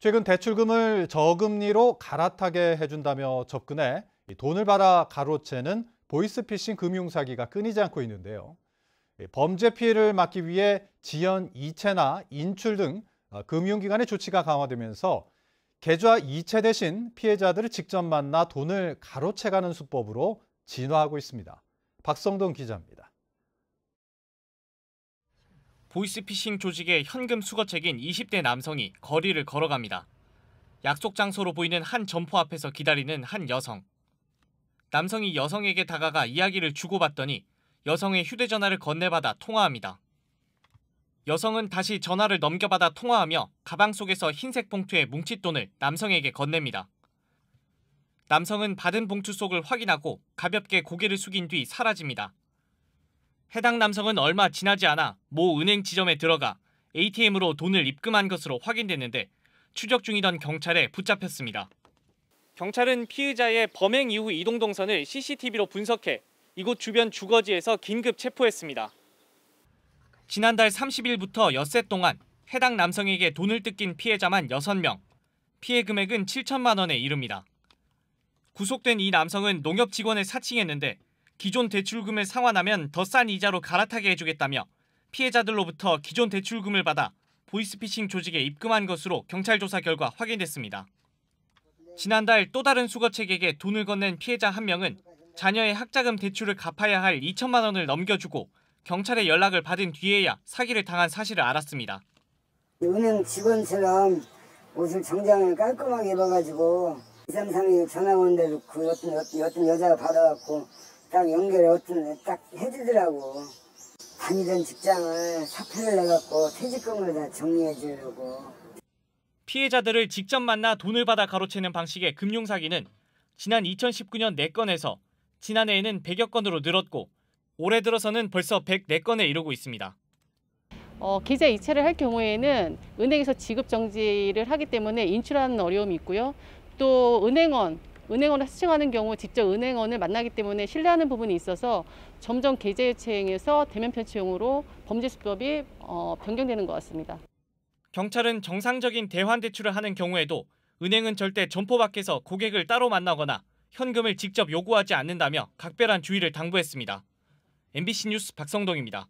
최근 대출금을 저금리로 갈아타게 해준다며 접근해 돈을 받아 가로채는 보이스피싱 금융사기가 끊이지 않고 있는데요. 범죄 피해를 막기 위해 지연 이체나 인출 등 어, 금융기관의 조치가 강화되면서 계좌 이체 대신 피해자들을 직접 만나 돈을 가로채가는 수법으로 진화하고 있습니다. 박성동 기자입니다. 보이스피싱 조직의 현금 수거책인 20대 남성이 거리를 걸어갑니다. 약속 장소로 보이는 한 점포 앞에서 기다리는 한 여성. 남성이 여성에게 다가가 이야기를 주고받더니 여성의 휴대전화를 건네받아 통화합니다. 여성은 다시 전화를 넘겨받아 통화하며 가방 속에서 흰색 봉투에 뭉칫 돈을 남성에게 건넵니다. 남성은 받은 봉투 속을 확인하고 가볍게 고개를 숙인 뒤 사라집니다. 해당 남성은 얼마 지나지 않아 모 은행 지점에 들어가 ATM으로 돈을 입금한 것으로 확인됐는데 추적 중이던 경찰에 붙잡혔습니다. 경찰은 피의자의 범행 이후 이동 동선을 CCTV로 분석해 이곳 주변 주거지에서 긴급 체포했습니다. 지난달 30일부터 엿새 동안 해당 남성에게 돈을 뜯긴 피해자만 6명, 피해 금액은 7천만 원에 이릅니다. 구속된 이 남성은 농협 직원을 사칭했는데 기존 대출금을 상환하면 더 싼 이자로 갈아타게 해주겠다며 피해자들로부터 기존 대출금을 받아 보이스피싱 조직에 입금한 것으로 경찰 조사 결과 확인됐습니다. 지난달 또 다른 수거책에게 돈을 건넨 피해자 한 명은 자녀의 학자금 대출을 갚아야 할 2천만 원을 넘겨주고 경찰에 연락을 받은 뒤에야 사기를 당한 사실을 알았습니다. 은행 직원처럼 옷을 정장을 깔끔하게 입어가지고 233이 전화 오는데 그 어떤, 어떤 여자가 받아갖고 딱 연결에 어떤 딱 해주더라고 다니던 직장을 사표를 내갖고 퇴직금으다 정리해 주려고 피해자들을 직접 만나 돈을 받아 가로채는 방식의 금융사기는 지난 2019년 4건에서 지난해에는 100여 건으로 늘었고 올해 들어서는 벌써 104건에 이르고 있습니다. 어, 계좌 이체를 할 경우에는 은행에서 지급 정지를 하기 때문에 인출하는 어려움이 있고요. 또 은행원 은행원을 사칭하는 경우 직접 은행원을 만나기 때문에 신뢰하는 부분이 있어서 점점 계좌유체행에서 대면 편취용으로 범죄 수법이 어, 변경되는 것 같습니다. 경찰은 정상적인 대환 대출을 하는 경우에도 은행은 절대 점포 밖에서 고객을 따로 만나거나 현금을 직접 요구하지 않는다며 각별한 주의를 당부했습니다. MBC 뉴스 박성동입니다.